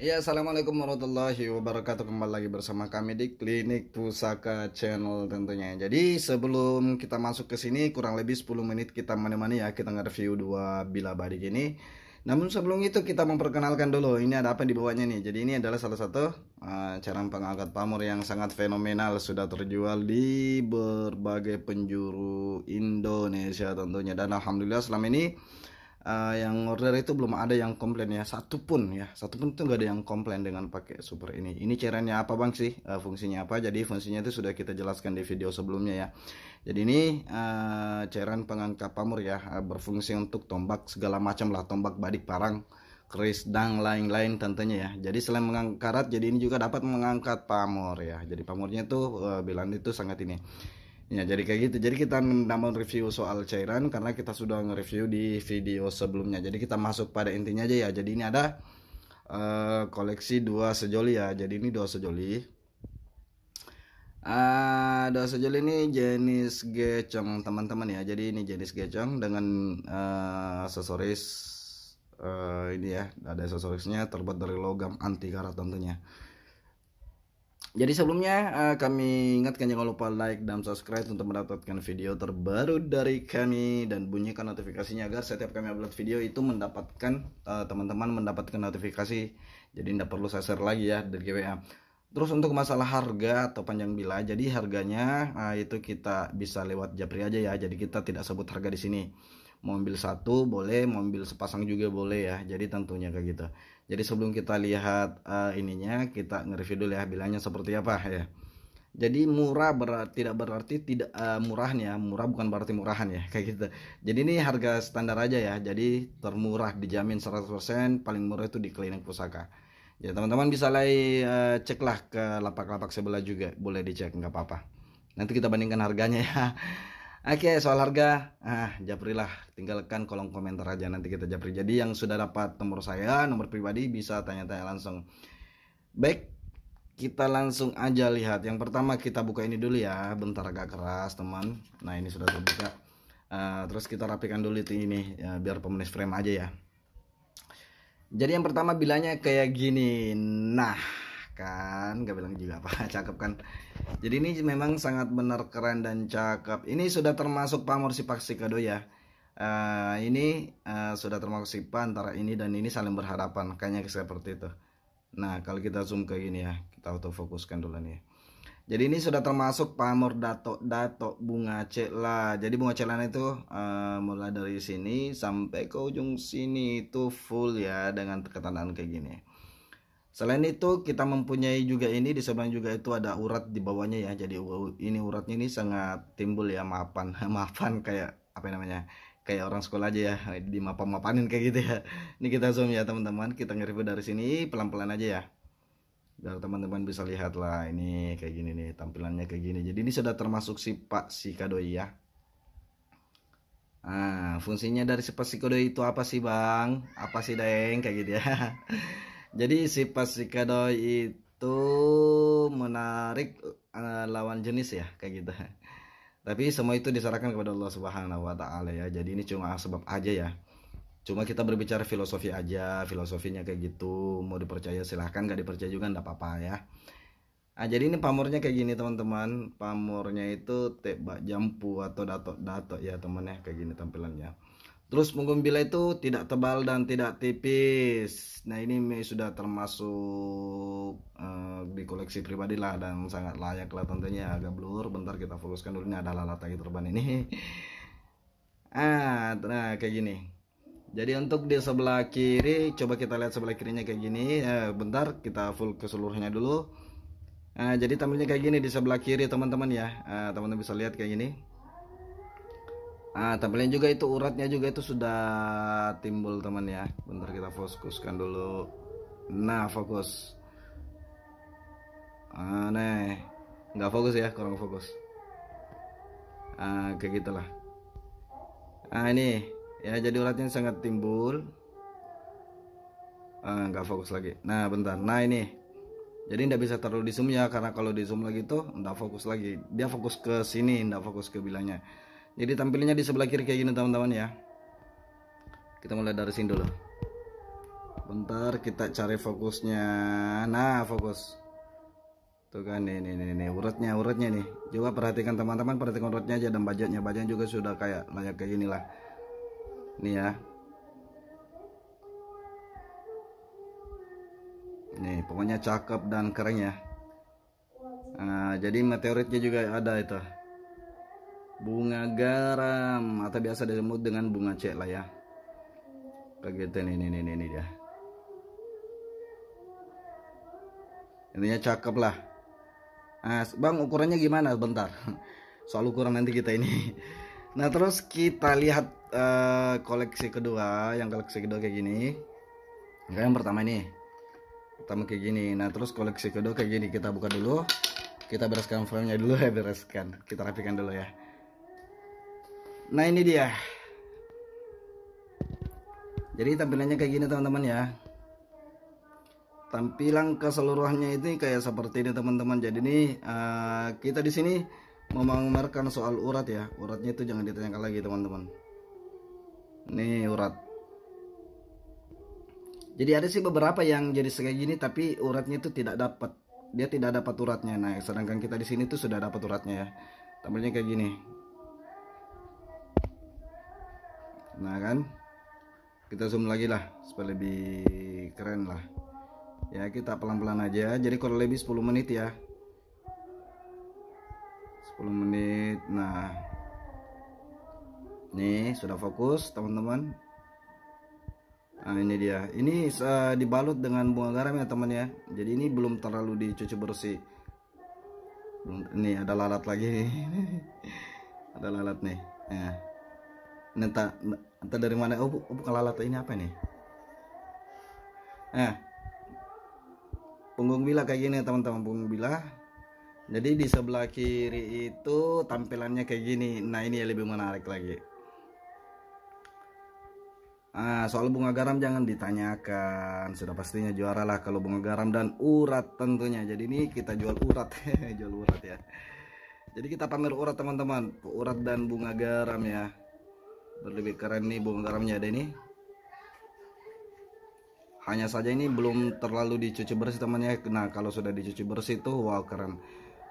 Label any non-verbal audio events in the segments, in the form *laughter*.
Ya, assalamualaikum warahmatullahi wabarakatuh. Kembali lagi bersama kami di Klinik Pusaka Channel tentunya. Jadi sebelum kita masuk ke sini kurang lebih 10 menit kita menemani ya kita nge-review dua bila badi ini. Namun sebelum itu kita memperkenalkan dulu ini ada apa di bawahnya nih. Jadi ini adalah salah satu uh, eh, cara pengangkat pamor yang sangat fenomenal sudah terjual di berbagai penjuru Indonesia tentunya dan alhamdulillah selama ini uh, yang order itu belum ada yang komplain ya satu pun ya satu pun itu nggak ada yang komplain dengan pakai super ini ini cairannya apa bang sih uh, fungsinya apa jadi fungsinya itu sudah kita jelaskan di video sebelumnya ya jadi ini uh, cairan pengangkat pamor ya uh, berfungsi untuk tombak segala macam lah tombak badik parang keris dan lain-lain tentunya ya jadi selain mengangkat jadi ini juga dapat mengangkat pamor ya jadi pamornya itu uh, bilang itu sangat ini Ya jadi kayak gitu. Jadi kita namun review soal cairan karena kita sudah nge-review di video sebelumnya. Jadi kita masuk pada intinya aja ya. Jadi ini ada uh, koleksi dua sejoli ya. Jadi ini dua sejoli. Uh, sejoli ini jenis gecong teman-teman ya. Jadi ini jenis gecong dengan uh, aksesoris uh, ini ya. Ada aksesorisnya terbuat dari logam anti karat tentunya. Jadi sebelumnya eh, kami ingatkan jangan lupa like dan subscribe untuk mendapatkan video terbaru dari kami dan bunyikan notifikasinya agar setiap kami upload video itu mendapatkan eh, teman-teman mendapatkan notifikasi. Jadi tidak perlu saya share lagi ya dari GWA. Terus untuk masalah harga atau panjang bila, jadi harganya eh, itu kita bisa lewat Japri aja ya. Jadi kita tidak sebut harga di sini mau ambil satu boleh mau ambil sepasang juga boleh ya jadi tentunya kayak gitu jadi sebelum kita lihat uh, ininya kita nge-review dulu ya bilangnya seperti apa ya jadi murah berarti tidak berarti tidak uh, murahnya murah bukan berarti murahan ya *laughs* kayak gitu jadi ini harga standar aja ya jadi termurah dijamin 100% paling murah itu di klinik pusaka ya teman-teman bisa lay uh, ceklah ke lapak-lapak sebelah juga boleh dicek nggak apa-apa nanti kita bandingkan harganya ya Oke, soal harga, ah japri lah, tinggalkan kolom komentar aja nanti kita japri. Jadi yang sudah dapat nomor saya, nomor pribadi bisa tanya-tanya langsung. Baik, kita langsung aja lihat. Yang pertama kita buka ini dulu ya, bentar agak keras teman. Nah ini sudah terbuka. Uh, terus kita rapikan dulu itu ini, ya, biar pemenis frame aja ya. Jadi yang pertama bilangnya kayak gini. Nah, kan gak bilang juga apa *laughs* cakep kan jadi ini memang sangat benar keren dan cakep ini sudah termasuk pamor si sipak sikado ya uh, ini uh, sudah termasuk sipa antara ini dan ini saling berhadapan kayaknya seperti itu nah kalau kita zoom ke gini ya kita autofokuskan dulu nih jadi ini sudah termasuk pamor dato dato bunga cela. Jadi bunga celana itu uh, eh, mulai dari sini sampai ke ujung sini itu full ya dengan ketandaan kayak gini. Selain itu kita mempunyai juga ini di sebelah juga itu ada urat di bawahnya ya. Jadi ini uratnya ini sangat timbul ya mapan *laughs* mapan kayak apa namanya kayak orang sekolah aja ya di mapan-mapanin kayak gitu ya. Ini kita zoom ya teman-teman. Kita nge-review dari sini pelan-pelan aja ya biar teman-teman bisa lihat lah ini kayak gini nih tampilannya kayak gini jadi ini sudah termasuk sifat si kadoi ya nah fungsinya dari sifat si kadoi itu apa sih bang apa sih deng kayak gitu ya *laughs* jadi si pasikado itu menarik eh, lawan jenis ya kayak gitu *laughs* tapi semua itu diserahkan kepada Allah Subhanahu wa taala ya jadi ini cuma sebab aja ya cuma kita berbicara filosofi aja filosofinya kayak gitu mau dipercaya silahkan gak dipercaya juga nggak apa-apa ya nah, jadi ini pamornya kayak gini teman-teman pamornya itu tebak jampu atau datok datok ya teman ya kayak gini tampilannya Terus punggung bila itu tidak tebal dan tidak tipis. Nah ini sudah termasuk uh, di koleksi pribadi lah dan sangat layak lah tentunya agak blur. Bentar kita fokuskan dulu ini adalah latar terbang ini. *laughs* ah, nah kayak gini. Jadi untuk di sebelah kiri, coba kita lihat sebelah kirinya kayak gini. Eh, bentar kita full keseluruhnya dulu. Nah, jadi tampilnya kayak gini di sebelah kiri teman-teman ya. Ah, teman-teman nah, bisa lihat kayak gini ah tempelin juga itu uratnya juga itu sudah timbul teman ya bentar kita fokuskan dulu nah fokus ah nggak fokus ya kurang fokus ah kayak gitulah ah ini ya jadi uratnya sangat timbul ah nggak fokus lagi nah bentar nah ini jadi tidak bisa terlalu di zoom ya karena kalau di zoom lagi tuh nggak fokus lagi dia fokus ke sini nggak fokus ke bilangnya jadi tampilnya di sebelah kiri kayak gini teman-teman ya kita mulai dari sini dulu bentar kita cari fokusnya nah fokus tuh kan Ini ini ini. nih. uratnya uratnya nih juga perhatikan teman-teman perhatikan uratnya aja dan bajetnya bajetnya juga sudah kayak layak kayak inilah nih ya nih pokoknya cakep dan keren ya nah, jadi meteoritnya juga ada itu bunga garam atau biasa disebut dengan bunga cek lah ya kegiatan ini ini ini dia ya. intinya cakep lah nah, bang ukurannya gimana bentar *laughs* soal ukuran nanti kita ini *laughs* nah terus kita lihat uh, koleksi kedua yang koleksi kedua kayak gini nah, yang pertama ini pertama kayak gini nah terus koleksi kedua kayak gini kita buka dulu kita bereskan frame nya dulu ya bereskan kita rapikan dulu ya nah ini dia jadi tampilannya kayak gini teman-teman ya tampilan keseluruhannya itu kayak seperti ini teman-teman jadi ini uh, kita di sini memamerkan soal urat ya uratnya itu jangan ditanyakan lagi teman-teman nih urat jadi ada sih beberapa yang jadi kayak gini tapi uratnya itu tidak dapat dia tidak dapat uratnya nah sedangkan kita di sini tuh sudah dapat uratnya ya tampilnya kayak gini nah kan kita zoom lagi lah supaya lebih keren lah ya kita pelan-pelan aja jadi kurang lebih 10 menit ya 10 menit nah ini sudah fokus teman-teman nah ini dia ini uh, dibalut dengan bunga garam ya teman ya jadi ini belum terlalu dicuci bersih ini ada lalat lagi *laughs* ada lalat nih ya. ini Entah dari mana oh, oh bukan lalat ini apa nih? Eh. Nah, punggung bilah kayak gini teman-teman punggung bilah. Jadi di sebelah kiri itu tampilannya kayak gini. Nah ini yang lebih menarik lagi. Nah, soal bunga garam jangan ditanyakan sudah pastinya juara lah kalau bunga garam dan urat tentunya jadi ini kita jual urat *laughs* jual urat ya jadi kita pamer urat teman-teman urat dan bunga garam ya lebih keren nih bunga garamnya ada ini hanya saja ini belum terlalu dicuci bersih temannya nah kalau sudah dicuci bersih tuh wow keren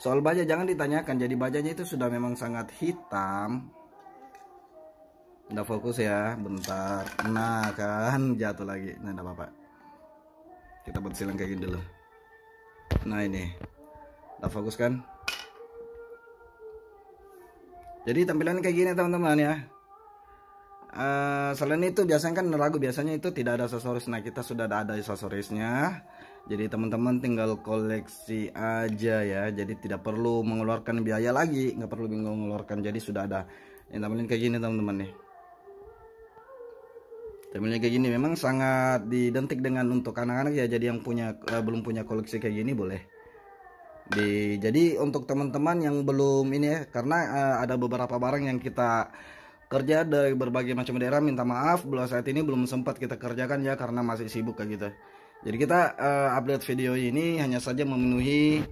soal baja jangan ditanyakan jadi bajanya itu sudah memang sangat hitam udah fokus ya bentar nah kan jatuh lagi nah enggak apa-apa kita bersihkan kayak gini dulu nah ini udah fokus kan jadi tampilan kayak gini teman-teman ya Uh, selain itu biasanya kan ragu biasanya itu tidak ada aksesoris. Nah, kita sudah ada aksesorisnya. Jadi teman-teman tinggal koleksi aja ya. Jadi tidak perlu mengeluarkan biaya lagi, nggak perlu bingung mengeluarkan. Jadi sudah ada yang tampilin kayak gini teman-teman nih. Tampilannya kayak gini memang sangat didentik dengan untuk anak-anak ya. Jadi yang punya uh, belum punya koleksi kayak gini boleh. Di, jadi untuk teman-teman yang belum ini ya, karena uh, ada beberapa barang yang kita kerja dari berbagai macam daerah minta maaf belum saat ini belum sempat kita kerjakan ya karena masih sibuk kayak gitu jadi kita uh, eh, update video ini hanya saja memenuhi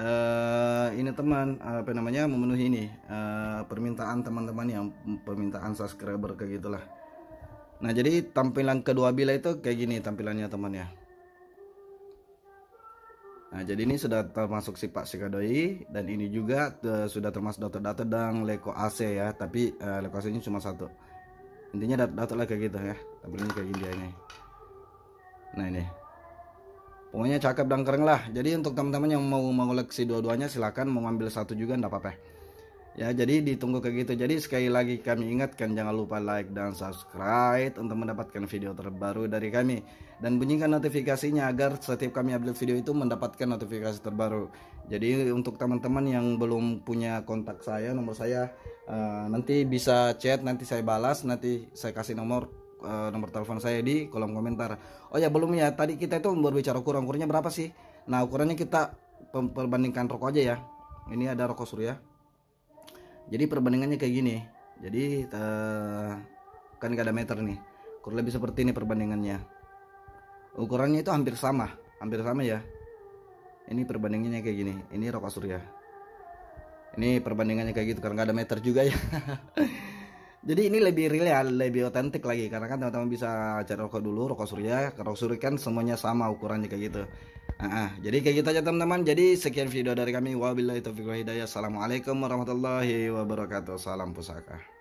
uh, ini teman apa namanya memenuhi ini uh, permintaan teman-teman yang permintaan subscriber kayak gitulah nah jadi tampilan kedua bila itu kayak gini tampilannya teman ya Nah, jadi ini sudah termasuk sifat sikadoi dan ini juga eh, sudah termasuk data-data dan Leko AC ya, tapi uh, eh, ac ini cuma satu. Intinya data-data lah kayak gitu ya, Tapi ini kayak gini ini. Nah ini, pokoknya cakep dan keren lah. Jadi untuk teman-teman yang mau mengoleksi dua-duanya silahkan mau ambil satu juga ndak apa-apa. Ya, jadi ditunggu kayak gitu. Jadi sekali lagi kami ingatkan jangan lupa like dan subscribe untuk mendapatkan video terbaru dari kami dan bunyikan notifikasinya agar setiap kami upload video itu mendapatkan notifikasi terbaru. Jadi untuk teman-teman yang belum punya kontak saya, nomor saya uh, nanti bisa chat, nanti saya balas, nanti saya kasih nomor uh, nomor telepon saya di kolom komentar. Oh ya belum ya, tadi kita itu berbicara ukuran ukurannya berapa sih? Nah ukurannya kita perbandingkan rokok aja ya. Ini ada rokok surya jadi perbandingannya kayak gini jadi eh, kan gak ada meter nih kurang lebih seperti ini perbandingannya ukurannya itu hampir sama hampir sama ya ini perbandingannya kayak gini ini rokok surya ini perbandingannya kayak gitu karena gak ada meter juga ya *laughs* Jadi ini lebih real ya, lebih otentik lagi karena kan teman-teman bisa cari rokok dulu, rokok surya, rokok surya kan semuanya sama ukurannya kayak gitu. Uh, uh, jadi kayak gitu aja teman-teman. Jadi sekian video dari kami. Wabillahi taufiq wa hidayah. Assalamualaikum warahmatullahi wabarakatuh. Salam pusaka.